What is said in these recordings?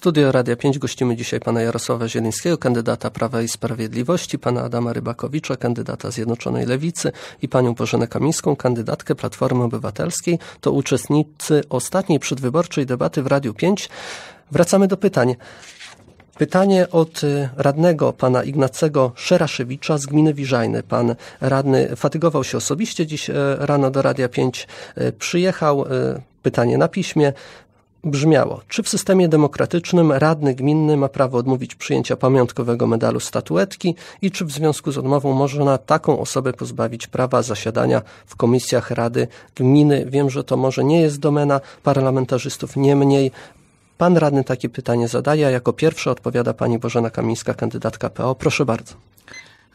Studio Radia 5 gościmy dzisiaj pana Jarosława Zielińskiego, kandydata Prawa i Sprawiedliwości, pana Adama Rybakowicza, kandydata Zjednoczonej Lewicy i panią Bożenę Kamińską, kandydatkę Platformy Obywatelskiej. To uczestnicy ostatniej przedwyborczej debaty w Radiu 5. Wracamy do pytań. Pytanie od y, radnego pana Ignacego Szeraszewicza z gminy Wiżajny. Pan radny fatygował się osobiście dziś y, rano do Radia 5. Y, przyjechał, pytanie na piśmie brzmiało: Czy w systemie demokratycznym radny gminny ma prawo odmówić przyjęcia pamiątkowego medalu statuetki i czy w związku z odmową można taką osobę pozbawić prawa zasiadania w komisjach Rady Gminy? Wiem, że to może nie jest domena parlamentarzystów, niemniej pan radny takie pytanie zadaje, a jako pierwsza odpowiada pani Bożena Kamińska, kandydatka PO. Proszę bardzo.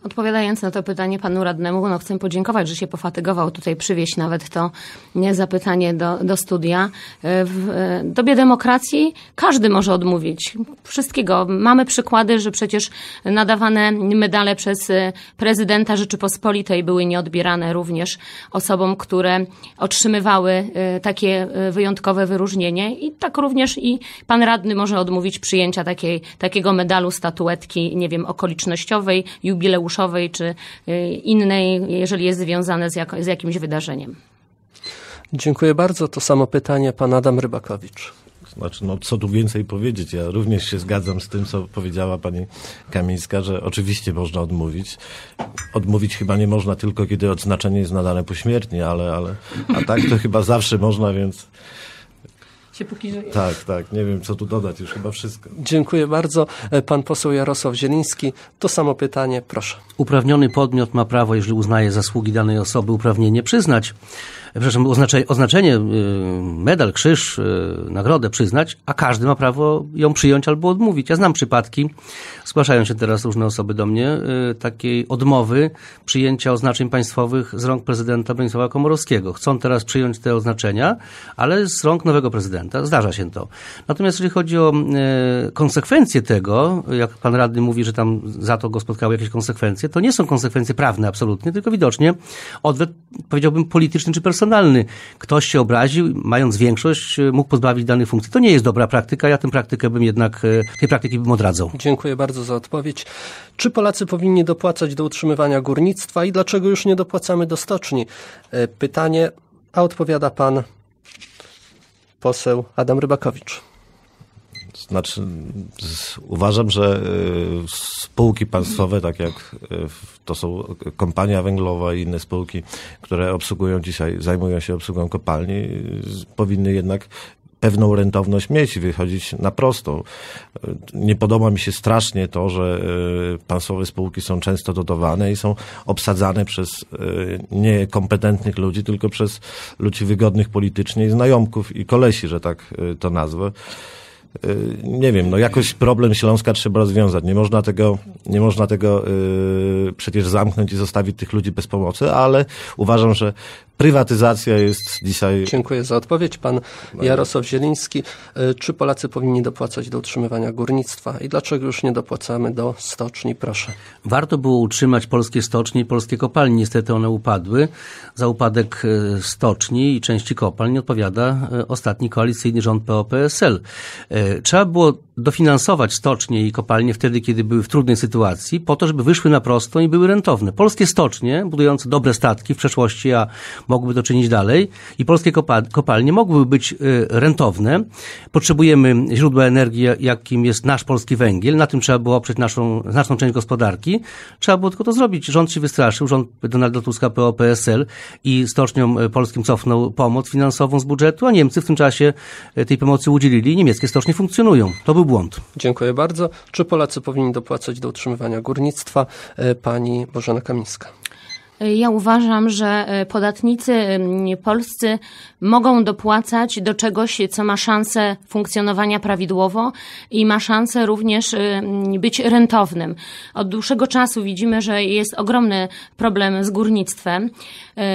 Odpowiadając na to pytanie panu radnemu, no chcę podziękować, że się pofatygował tutaj przywieźć nawet to zapytanie do, do studia. E, w dobie e, demokracji każdy może odmówić wszystkiego. Mamy przykłady, że przecież nadawane medale przez e, prezydenta Rzeczypospolitej były nieodbierane również osobom, które otrzymywały takie wyjątkowe wyróżnienie i tak również i pan radny może odmówić przyjęcia takiej, takiego medalu, statuetki, nie wiem, okolicznościowej, jubileuszowej, jubileuszowej czy y, innej, jeżeli jest związane z, z jakimś wydarzeniem. Dziękuję bardzo. To samo pytanie pan Adam Rybakowicz. Znaczy, no, co tu więcej powiedzieć? Ja również się zgadzam z tym, co powiedziała pani Kamińska, że oczywiście można odmówić. Odmówić chyba nie można tylko, kiedy odznaczenie jest nadane pośmiertnie, ale, ale a tak to chyba zawsze można, więc się póki żyje. Tak, tak. Nie wiem, co tu dodać. Już chyba wszystko. Dziękuję bardzo. E, pan poseł Jarosław Zieliński. To samo pytanie. Proszę. Uprawniony podmiot ma prawo, jeżeli uznaje zasługi danej osoby, uprawnienie przyznać e, przepraszam, oznaczenie, oznaczenie, medal, krzyż, e, nagrodę przyznać, a każdy ma prawo ją przyjąć albo odmówić. Ja znam przypadki, zgłaszają się teraz różne osoby do mnie, takiej odmowy przyjęcia oznaczeń państwowych z rąk prezydenta Bronisława Komorowskiego. Chcą teraz przyjąć te oznaczenia, ale z rąk nowego prezydenta. Zdarza się to. Natomiast jeżeli chodzi o e, konsekwencje tego, jak pan radny mówi, że tam za to go spotkały jakieś konsekwencje, to nie są konsekwencje prawne absolutnie, tylko widocznie odwet, powiedziałbym, polityczny czy personalny. Ktoś się obraził, mając większość, e, mógł pozbawić danej funkcji. To nie jest dobra praktyka. Ja tę praktykę bym jednak, e, tej praktyki bym odradzał. Dziękuję bardzo za odpowiedź. Czy Polacy powinni dopłacać do utrzymywania górnictwa i dlaczego już nie dopłacamy do stoczni? Pytanie, a odpowiada pan poseł Adam Rybakowicz. Znaczy, uważam, że y, spółki państwowe, tak jak y, to są kompania węglowa i inne spółki, które obsługują dzisiaj, zajmują się obsługą kopalni, y, powinny jednak pewną rentowność mieć i wychodzić na prosto. Nie podoba mi się strasznie to, że e, państwowe spółki są często dotowane i są obsadzane przez e, niekompetentnych ludzi, tylko przez ludzi wygodnych politycznie i znajomków i kolesi, że tak e, to nazwę nie wiem, no jakoś problem Śląska trzeba rozwiązać. Nie można tego, nie można tego yy, przecież zamknąć i zostawić tych ludzi bez pomocy, ale uważam, że prywatyzacja jest dzisiaj. Dziękuję za odpowiedź. Pan Jarosław Zieliński. E, czy Polacy powinni dopłacać do utrzymywania górnictwa i dlaczego już nie dopłacamy do stoczni? Proszę. Warto było utrzymać polskie stocznie i polskie kopalnie. Niestety one upadły. Za upadek e, stoczni i części kopalń odpowiada e, ostatni koalicyjny rząd PO-PSL. Trzeba było dofinansować stocznie i kopalnie wtedy, kiedy były w trudnej sytuacji, po to, żeby wyszły na prostą i były rentowne. Polskie stocznie, budujące dobre statki w przeszłości, a mogłyby to czynić dalej, i polskie kopalnie mogłyby być y, rentowne. Potrzebujemy źródła energii, jakim jest nasz polski węgiel. Na tym trzeba było oprzeć naszą znaczną część gospodarki. Trzeba było tylko to zrobić. Rząd się wystraszył, rząd Donalda Tuska, PO-PSL i stoczniom y, polskim cofnął pomoc finansową z budżetu, a Niemcy w tym czasie y, tej pomocy udzielili i niemieckie stocznie funkcjonują. To był był błąd. Dziękuję bardzo. Czy Polacy powinni dopłacać do utrzymywania górnictwa? E, pani Bożena Kamińska. E, ja uważam, że e, podatnicy polscy mogą dopłacać do czegoś, co ma szansę funkcjonowania prawidłowo i ma szansę również e, być rentownym. Od dłuższego czasu widzimy, że jest ogromny problem z górnictwem.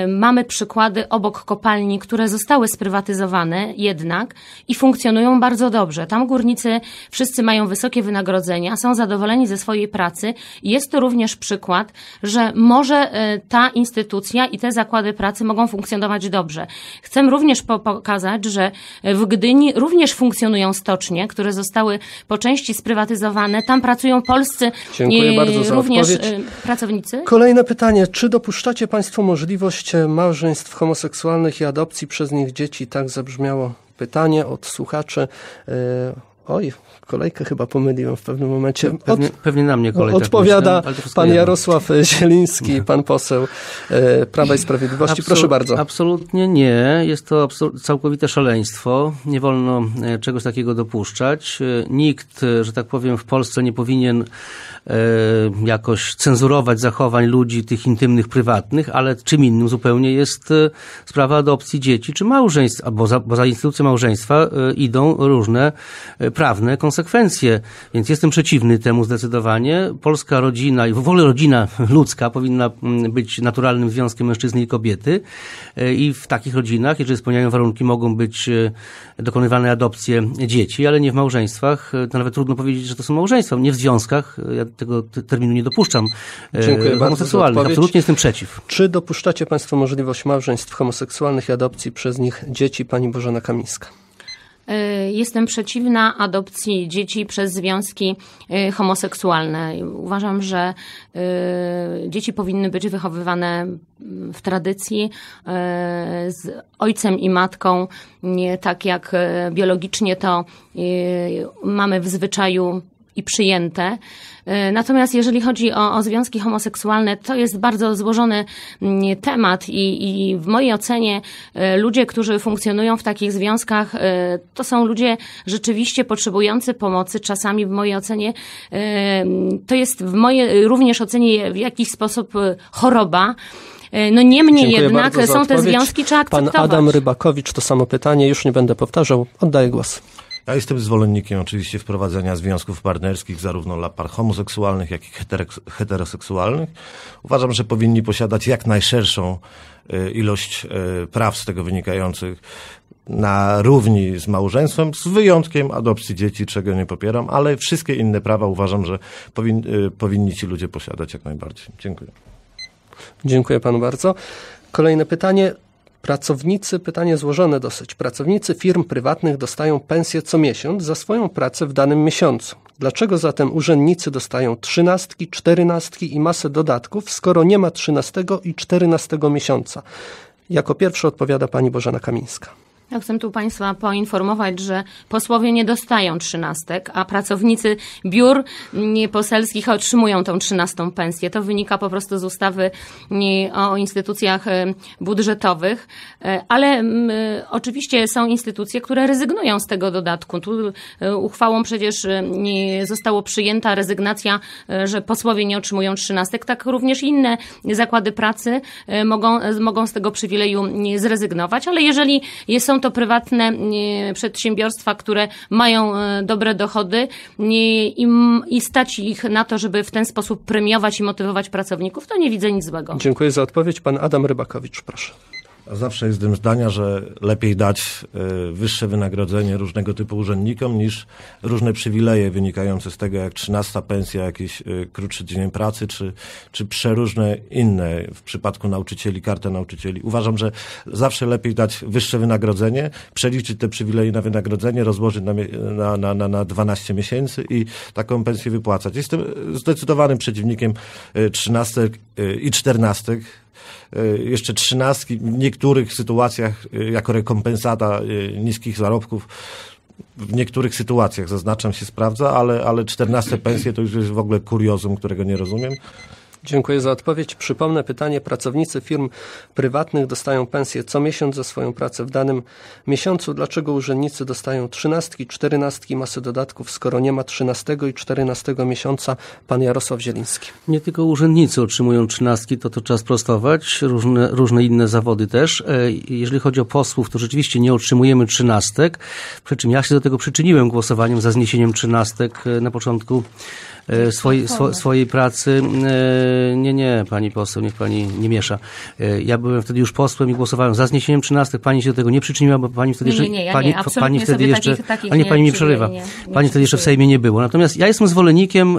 Mamy przykłady obok kopalni, które zostały sprywatyzowane jednak i funkcjonują bardzo dobrze. Tam górnicy wszyscy mają wysokie wynagrodzenia, są zadowoleni ze swojej pracy. Jest to również przykład, że może ta instytucja i te zakłady pracy mogą funkcjonować dobrze. Chcę również pokazać, że w Gdyni również funkcjonują stocznie, które zostały po części sprywatyzowane. Tam pracują polscy Dziękuję bardzo za również y, pracownicy. Kolejne pytanie. Czy dopuszczacie Państwo możliwość e, małżeństw homoseksualnych i adopcji przez nich dzieci? Tak zabrzmiało pytanie od słuchaczy. E, Oj, kolejkę chyba pomyliłem w pewnym momencie. Od, pewnie, na mnie kolejkę. Odpowiada pan Jarosław e, Zieliński, pan poseł e, Prawa i Sprawiedliwości. Absolut, Proszę bardzo. Absolutnie nie. Jest to całkowite szaleństwo. Nie wolno e, czegoś takiego dopuszczać. E, nikt, że tak powiem, w Polsce nie powinien e, jakoś cenzurować zachowań ludzi, tych intymnych, prywatnych, ale czym innym zupełnie jest sprawa adopcji dzieci czy małżeństw, bo za, bo za instytucję małżeństwa idą różne prawne konsekwencje. Więc jestem przeciwny temu zdecydowanie. Polska rodzina i w ogóle rodzina ludzka powinna mm, być naturalnym związkiem mężczyzny i kobiety. E, I w takich rodzinach, jeżeli spełniają warunki, mogą być e, dokonywane adopcje dzieci, ale nie w małżeństwach. E, to nawet trudno powiedzieć, że to są małżeństwa. Nie w związkach. Ja tego terminu nie dopuszczam. Dziękuję homoseksualnych. Absolutnie jestem przeciw. Czy dopuszczacie Państwo możliwość małżeństw homoseksualnych i adopcji przez nich dzieci pani Bożena Kamińska? Y, jestem przeciwna adopcji dzieci przez związki y, homoseksualne. Uważam, że y, dzieci powinny być wychowywane mm, w tradycji z ojcem i matką, nie tak jak biologicznie to mamy w zwyczaju i przyjęte. E, natomiast jeżeli chodzi o, o związki homoseksualne, to jest bardzo złożony mm, temat i, i w mojej ocenie e, ludzie, którzy funkcjonują w takich związkach, e, to są ludzie rzeczywiście potrzebujący pomocy. Czasami w mojej ocenie to jest w mojej również ocenie w jakiś sposób choroba. No niemniej jednak są odpowiedź. te związki, trzeba akceptować. Pan Adam Rybakowicz, to samo pytanie, już nie będę powtarzał, oddaję głos. Ja jestem zwolennikiem oczywiście wprowadzenia związków partnerskich zarówno dla par homoseksualnych, jak i heteroseksualnych. Uważam, że powinni posiadać jak najszerszą e, ilość e, praw z tego wynikających na równi z małżeństwem, z wyjątkiem adopcji dzieci, czego nie popieram, ale wszystkie inne prawa uważam, że powin, e, powinni ci ludzie posiadać jak najbardziej. Dziękuję. Dziękuję panu bardzo. Kolejne pytanie. Pracownicy, pytanie złożone dosyć. Pracownicy firm prywatnych dostają pensję co miesiąc za swoją pracę w danym miesiącu. Dlaczego zatem urzędnicy dostają trzynastki, czternastki i masę dodatków, skoro nie ma trzynastego i czternastego miesiąca? Jako pierwsza odpowiada pani Bożena Kamińska. Ja chcę tu Państwa poinformować, że posłowie nie dostają trzynastek, a pracownicy biur poselskich otrzymują tą trzynastą pensję. To wynika po prostu z ustawy o instytucjach e, budżetowych, e, ale e, oczywiście są instytucje, które rezygnują z tego dodatku. Tu uchwałą przecież zostało przyjęta rezygnacja, że posłowie nie otrzymują trzynastek, tak również inne zakłady pracy mogą, mogą z tego przywileju zrezygnować, ale jeżeli są są to prywatne e, przedsiębiorstwa, które mają e, dobre dochody e, i, i stać ich na to, żeby w ten sposób premiować i motywować pracowników, to nie widzę nic złego. Dziękuję za odpowiedź. Pan Adam Rybakowicz, proszę. Zawsze jestem zdania, że lepiej dać y, wyższe wynagrodzenie różnego typu urzędnikom niż różne przywileje wynikające z tego, jak trzynasta pensja, jakiś y, krótszy dzień pracy, czy, czy przeróżne inne w przypadku nauczycieli, kartę nauczycieli. Uważam, że zawsze lepiej dać wyższe wynagrodzenie, przeliczyć te przywileje na wynagrodzenie, rozłożyć na, na, na, na 12 miesięcy i taką pensję wypłacać. Jestem y, zdecydowanym przeciwnikiem trzynastek i czternastek E, jeszcze trzynastki, w niektórych sytuacjach e, jako rekompensata e, niskich zarobków w niektórych sytuacjach, zaznaczam, się sprawdza, ale, ale 14 pensje to już jest w ogóle kuriozum, którego nie rozumiem. Dziękuję za odpowiedź. Przypomnę pytanie. Pracownicy firm prywatnych dostają pensję co miesiąc za swoją pracę w danym miesiącu. Dlaczego urzędnicy dostają trzynastki, czternastki, masy dodatków, skoro nie ma trzynastego i czternastego miesiąca? Pan Jarosław Zieliński. Nie tylko urzędnicy otrzymują trzynastki, to to trzeba sprostować. Różne, różne inne zawody też. E, jeżeli chodzi o posłów, to rzeczywiście nie otrzymujemy trzynastek, przy czym ja się do tego przyczyniłem głosowaniem za zniesieniem trzynastek e, na początku E, swojej, swo, swojej pracy. E, nie, nie, pani poseł, niech pani nie miesza. E, ja byłem wtedy już posłem i głosowałem za zniesieniem 13. Pani się do tego nie przyczyniła, bo pani wtedy jeszcze... Nie, nie, ja pani, nie, pani wtedy jeszcze, takich, takich nie, pani mi przerywa. Nie, nie, pani wtedy jeszcze w Sejmie nie było. Natomiast ja jestem zwolennikiem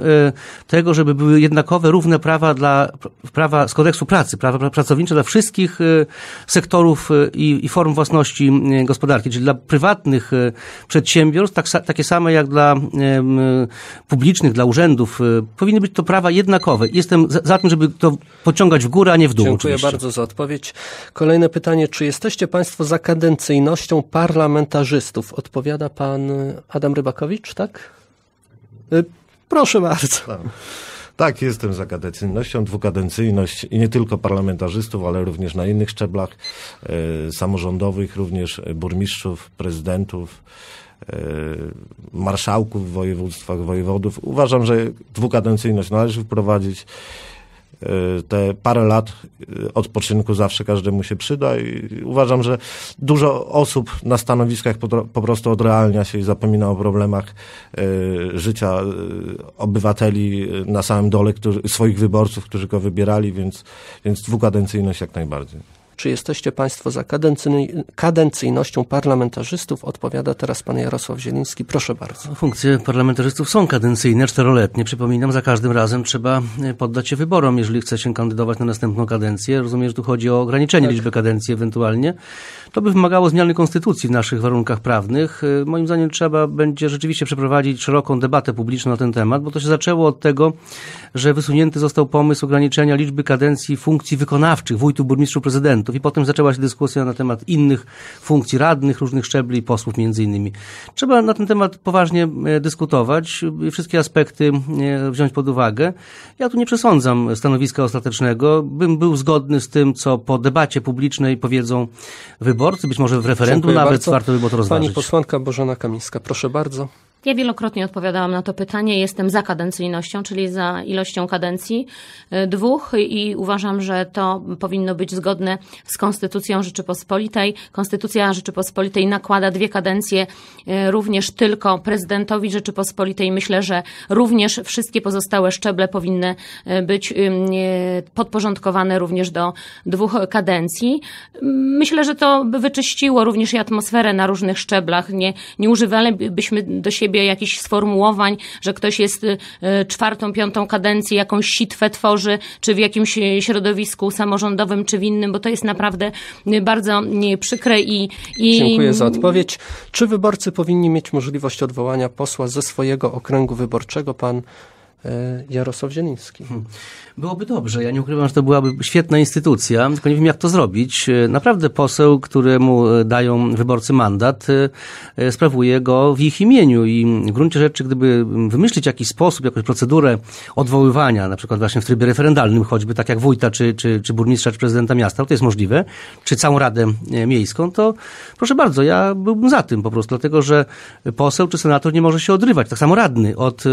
tego, żeby były jednakowe, równe prawa dla prawa z kodeksu pracy, prawa pracownicze dla wszystkich sektorów i, i form własności gospodarki, czyli dla prywatnych przedsiębiorstw, tak, takie same jak dla publicznych, dla urzędów, Y, powinny być to prawa jednakowe. Jestem za, za tym, żeby to pociągać w górę, a nie w dół. Dziękuję oczywiście. bardzo za odpowiedź. Kolejne pytanie. Czy jesteście Państwo za kadencyjnością parlamentarzystów? Odpowiada Pan Adam Rybakowicz, tak? Y, proszę bardzo. Tak. Tak, jestem za kadencyjnością. Dwukadencyjność i nie tylko parlamentarzystów, ale również na innych szczeblach e, samorządowych, również burmistrzów, prezydentów e, marszałków w województwach, wojewodów. Uważam, że dwukadencyjność należy wprowadzić. Y, te parę lat y, odpoczynku zawsze każdemu się przyda i uważam, że dużo osób na stanowiskach po, prostu odrealnia się i zapomina o problemach y, życia obywateli na samym dole, którzy, swoich wyborców, którzy go wybierali, więc, więc dwukadencyjność jak najbardziej czy jesteście Państwo za kadencyjnością parlamentarzystów? Odpowiada teraz Pan Jarosław Zieliński. Proszę bardzo. Funkcje parlamentarzystów są kadencyjne, czteroletnie. Przypominam, za każdym razem trzeba e, poddać się wyborom, jeżeli chce się kandydować na następną kadencję. Rozumiem, że tu chodzi o ograniczenie tak. liczby kadencji ewentualnie. To by wymagało zmiany konstytucji w naszych warunkach prawnych. E, moim zdaniem trzeba będzie rzeczywiście przeprowadzić szeroką debatę publiczną na ten temat, bo to się zaczęło od tego, że wysunięty został pomysł ograniczenia liczby kadencji funkcji wykonawczych wójtów, burmistrzów, prezydentów i potem zaczęła się dyskusja na temat innych funkcji radnych, różnych szczebli, posłów między innymi. Trzeba na ten temat poważnie e, dyskutować i wszystkie aspekty e, wziąć pod uwagę. Ja tu nie przesądzam stanowiska ostatecznego. Bym był zgodny z tym, co po debacie publicznej powiedzą wyborcy, być może w referendum Dziękuję nawet bardzo. warto by było to rozważyć. Pani posłanka Bożona Kamińska, proszę bardzo. Ja wielokrotnie odpowiadałam na to pytanie. Jestem za kadencyjnością, czyli za ilością kadencji e, dwóch i uważam, że to powinno być zgodne z Konstytucją Rzeczypospolitej. Konstytucja Rzeczypospolitej nakłada dwie kadencje e, również tylko prezydentowi Rzeczypospolitej. Myślę, że również wszystkie pozostałe szczeble powinny e, być podporządkowane również do dwóch kadencji. Myślę, że to by wyczyściło również i atmosferę na różnych szczeblach. Nie, nie używalibyśmy do siebie siebie jakichś sformułowań, że ktoś jest y, czwartą, piątą kadencję, jakąś sitwę tworzy, czy w jakimś y, środowisku samorządowym, czy w innym, bo to jest naprawdę y, bardzo przykre i... i... Dziękuję za odpowiedź. Czy wyborcy powinni mieć możliwość odwołania posła ze swojego okręgu wyborczego? Pan E, Jarosław Zieliński. Hmm. Byłoby dobrze. Ja nie ukrywam, że to byłaby świetna instytucja, tylko nie wiem, jak to zrobić. E, naprawdę poseł, któremu e, dają wyborcy mandat, sprawuje go w ich imieniu i w gruncie rzeczy, gdyby wymyślić jakiś sposób, jakąś procedurę odwoływania, na przykład właśnie w trybie referendalnym choćby, tak jak wójta, czy, czy, czy burmistrza, czy prezydenta miasta, to jest możliwe, czy całą Radę Miejską, to proszę bardzo, ja byłbym za tym po prostu, dlatego, że poseł czy senator nie może się odrywać, tak samo radny, od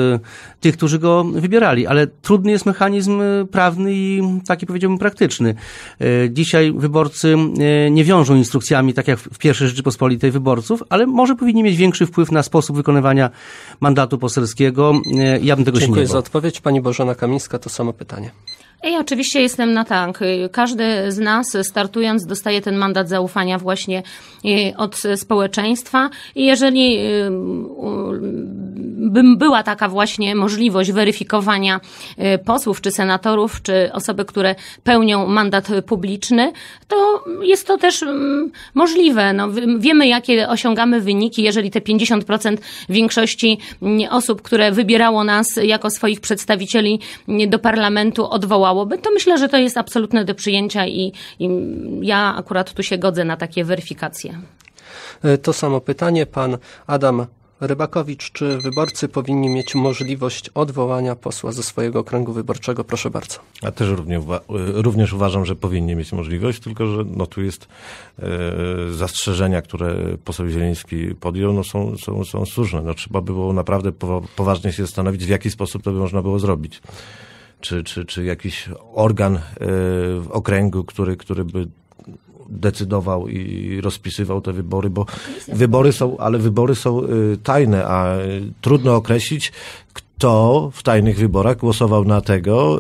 tych, którzy go wybierali, ale trudny jest mechanizm e, prawny i taki powiedziałbym praktyczny. E, dzisiaj wyborcy e, nie wiążą instrukcjami, tak jak w pierwszej Rzeczypospolitej wyborców, ale może powinni mieć większy wpływ na sposób wykonywania mandatu poselskiego. Ja bym tego Dziękuję się nie Dziękuję za odpowiedź. Pani Bożona Kamińska, to samo pytanie. I oczywiście jestem na tak. Każdy z nas startując dostaje ten mandat zaufania właśnie e, od społeczeństwa i jeżeli e, bym była taka właśnie możliwość weryfikowania e, posłów czy senatorów, czy osoby, które pełnią mandat publiczny, to jest to też mm, możliwe. No, wiemy, jakie osiągamy wyniki, jeżeli te 50% większości mm, osób, które wybierało nas jako swoich przedstawicieli mm, do parlamentu odwoła działałoby, to myślę, że to jest absolutne do przyjęcia i, i ja akurat tu się godzę na takie weryfikacje. E, to samo pytanie pan Adam Rybakowicz. Czy wyborcy powinni mieć możliwość odwołania posła ze swojego okręgu wyborczego? Proszę bardzo. Ja też równie, e, również uważam, że powinni mieć możliwość, tylko że no, tu jest e, zastrzeżenia, które poseł Zieliński podjął, no, są, są, są słuszne. No, trzeba było naprawdę poważnie się zastanowić, w jaki sposób to by można było zrobić czy, czy, czy jakiś organ e, w okręgu, który, który by decydował i rozpisywał te wybory, bo wybory są, ale wybory są e, tajne, a e, trudno określić, kto w tajnych wyborach głosował na tego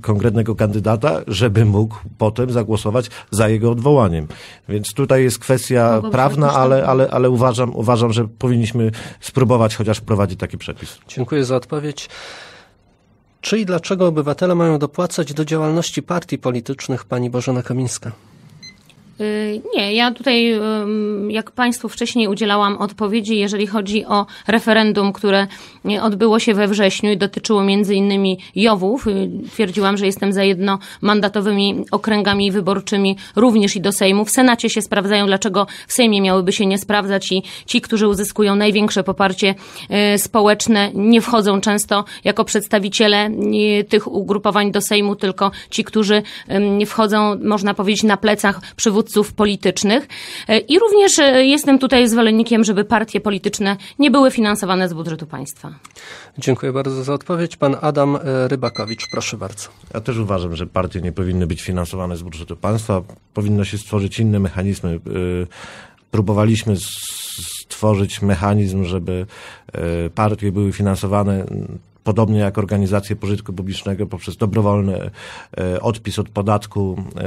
konkretnego kandydata, żeby mógł potem zagłosować za jego odwołaniem. Więc tutaj jest kwestia Mogłoby prawna, ale, ale, ale uważam, uważam, że powinniśmy spróbować chociaż wprowadzić taki przepis. Dziękuję za odpowiedź. Czy i dlaczego obywatele mają dopłacać do działalności partii politycznych pani Bożena Kamińska? Y, nie, ja tutaj, jak Państwu wcześniej udzielałam odpowiedzi, jeżeli chodzi o referendum, które y, odbyło się we wrześniu i dotyczyło między innymi Jowów, y, twierdziłam, że jestem za jednomandatowymi okręgami wyborczymi również i do Sejmu. W Senacie się sprawdzają, dlaczego w Sejmie miałyby się nie sprawdzać i ci, którzy uzyskują największe poparcie społeczne, nie wchodzą często jako przedstawiciele tych ugrupowań do Sejmu, tylko ci, którzy wchodzą, można powiedzieć, na plecach przywódców politycznych e, i również e, jestem tutaj zwolennikiem, żeby partie polityczne nie były finansowane z budżetu państwa. Dziękuję bardzo za odpowiedź. Pan Adam e, Rybakowicz, proszę bardzo. Ja też uważam, że partie nie powinny być finansowane z budżetu państwa. Powinno się stworzyć inne mechanizmy. Próbowaliśmy stworzyć mechanizm, żeby partie były finansowane podobnie jak organizacje pożytku publicznego poprzez dobrowolny e, odpis od podatku e,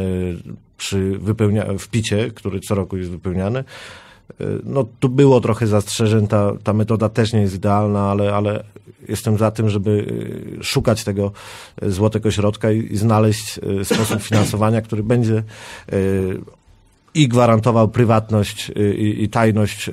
przy wypełnia- wpicie, który co roku jest wypełniany. E, no tu było trochę zastrzeżeń, ta, ta metoda też nie jest idealna, ale, ale jestem za tym, żeby szukać tego złotego środka i, i znaleźć sposób finansowania, który będzie i gwarantował prywatność y, i, i tajność y,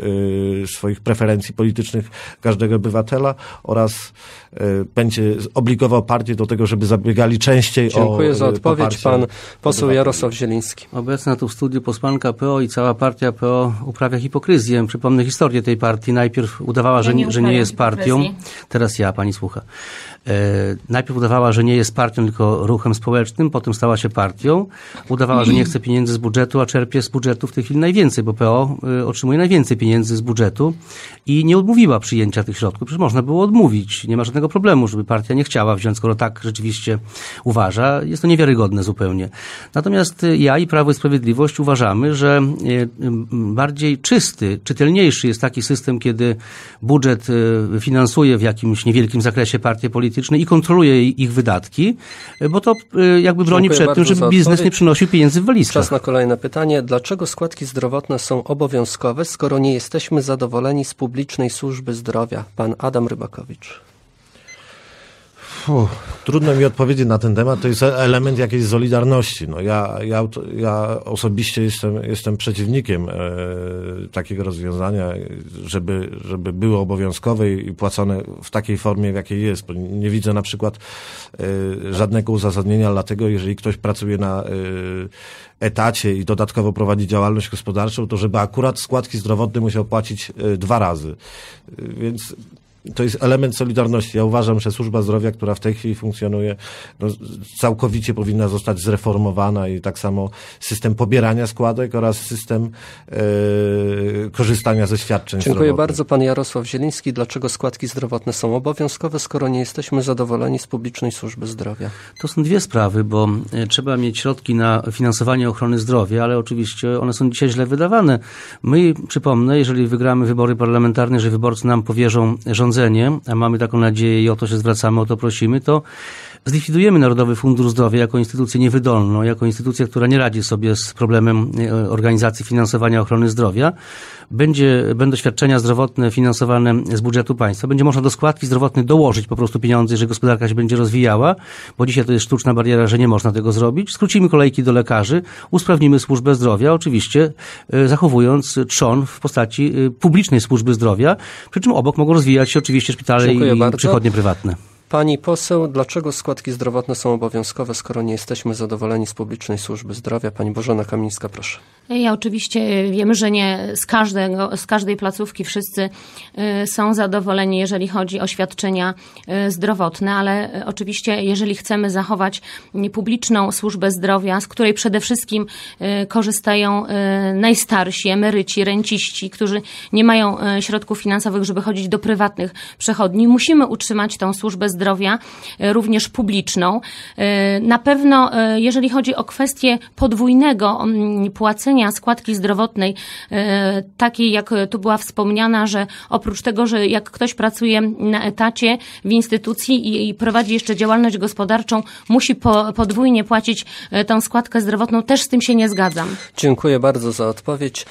swoich preferencji politycznych każdego obywatela oraz y, będzie obligował partię do tego, żeby zabiegali częściej Dziękuję o Dziękuję za odpowiedź. Pan poseł Jarosław Zieliński. Obecna tu w studiu posłanka PO i cała partia PO uprawia hipokryzję. Przypomnę historię tej partii. Najpierw udawała, ja że, nie, że nie jest partią. Teraz ja, pani słucha. E, najpierw udawała, że nie jest partią, tylko ruchem społecznym, potem stała się partią. Udawała, że nie chce pieniędzy z budżetu, a czerpie z budżetu w tej chwili najwięcej, bo PO e, otrzymuje najwięcej pieniędzy z budżetu i nie odmówiła przyjęcia tych środków. Przecież można było odmówić. Nie ma żadnego problemu, żeby partia nie chciała wziąć, skoro tak rzeczywiście uważa. Jest to niewiarygodne zupełnie. Natomiast e, ja i Prawo i Sprawiedliwość uważamy, że bardziej czysty, czytelniejszy jest taki system, kiedy budżet finansuje w jakimś niewielkim zakresie partie polityczne, i kontroluje ich wydatki, bo to e, jakby broni Dziękuję przed tym, żeby biznes nie przynosił pieniędzy w walizkach. Czas na kolejne pytanie. Dlaczego składki zdrowotne są obowiązkowe, skoro nie jesteśmy zadowoleni z publicznej służby zdrowia? Pan Adam Rybakowicz. Fuh. Trudno mi odpowiedzieć na ten temat. To jest element jakiejś solidarności. No ja, ja, ja osobiście jestem, jestem przeciwnikiem e, takiego rozwiązania, żeby, żeby było obowiązkowe i płacone w takiej formie, w jakiej jest. Bo nie widzę na przykład e, żadnego uzasadnienia dlatego, jeżeli ktoś pracuje na e, etacie i dodatkowo prowadzi działalność gospodarczą, to żeby akurat składki zdrowotne musiał płacić e, dwa razy. E, więc to jest element solidarności. Ja uważam, że służba zdrowia, która w tej chwili funkcjonuje, no, całkowicie powinna zostać zreformowana i tak samo system pobierania składek oraz system e, korzystania ze świadczeń Dziękuję zdrowotnych. bardzo. Pan Jarosław Zieliński. Dlaczego składki zdrowotne są obowiązkowe, skoro nie jesteśmy zadowoleni z publicznej służby zdrowia? To są dwie sprawy, bo e, trzeba mieć środki na finansowanie ochrony zdrowia, ale oczywiście one są dzisiaj źle wydawane. My, przypomnę, jeżeli wygramy wybory parlamentarne, że wyborcy nam powierzą rząd a mamy taką nadzieję i o to się zwracamy, o to prosimy, to zlikwidujemy Narodowy Fundusz Zdrowia jako instytucję niewydolną, jako instytucję, która nie radzi sobie z problemem e, organizacji finansowania ochrony zdrowia, będzie, będą świadczenia zdrowotne finansowane z budżetu państwa, będzie można do składki zdrowotnej dołożyć po prostu pieniądze, że gospodarka się będzie rozwijała, bo dzisiaj to jest sztuczna bariera, że nie można tego zrobić. Skrócimy kolejki do lekarzy, usprawnimy służbę zdrowia, oczywiście e, zachowując trzon w postaci e, publicznej służby zdrowia, przy czym obok mogą rozwijać się oczywiście szpitale Dziękuję i bardzo. przychodnie prywatne. Pani poseł, dlaczego składki zdrowotne są obowiązkowe, skoro nie jesteśmy zadowoleni z publicznej służby zdrowia? Pani Bożena Kamińska, proszę. Ja oczywiście e, wiem, że nie z, każdego, z każdej placówki wszyscy e, są zadowoleni, jeżeli chodzi o świadczenia e, zdrowotne, ale oczywiście, jeżeli chcemy zachować publiczną służbę zdrowia, z której przede wszystkim korzystają najstarsi, emeryci, renciści, którzy nie mają środków finansowych, żeby chodzić do prywatnych przechodni, musimy utrzymać tą służbę zdrowia zdrowia, e, również publiczną. E, na pewno, e, jeżeli chodzi o kwestię podwójnego mm, płacenia składki zdrowotnej, takiej jak tu była wspomniana, że oprócz tego, że jak ktoś pracuje na etacie w instytucji i prowadzi jeszcze działalność gospodarczą, musi podwójnie płacić tą składkę zdrowotną, też z tym się nie zgadzam. Dziękuję bardzo za odpowiedź.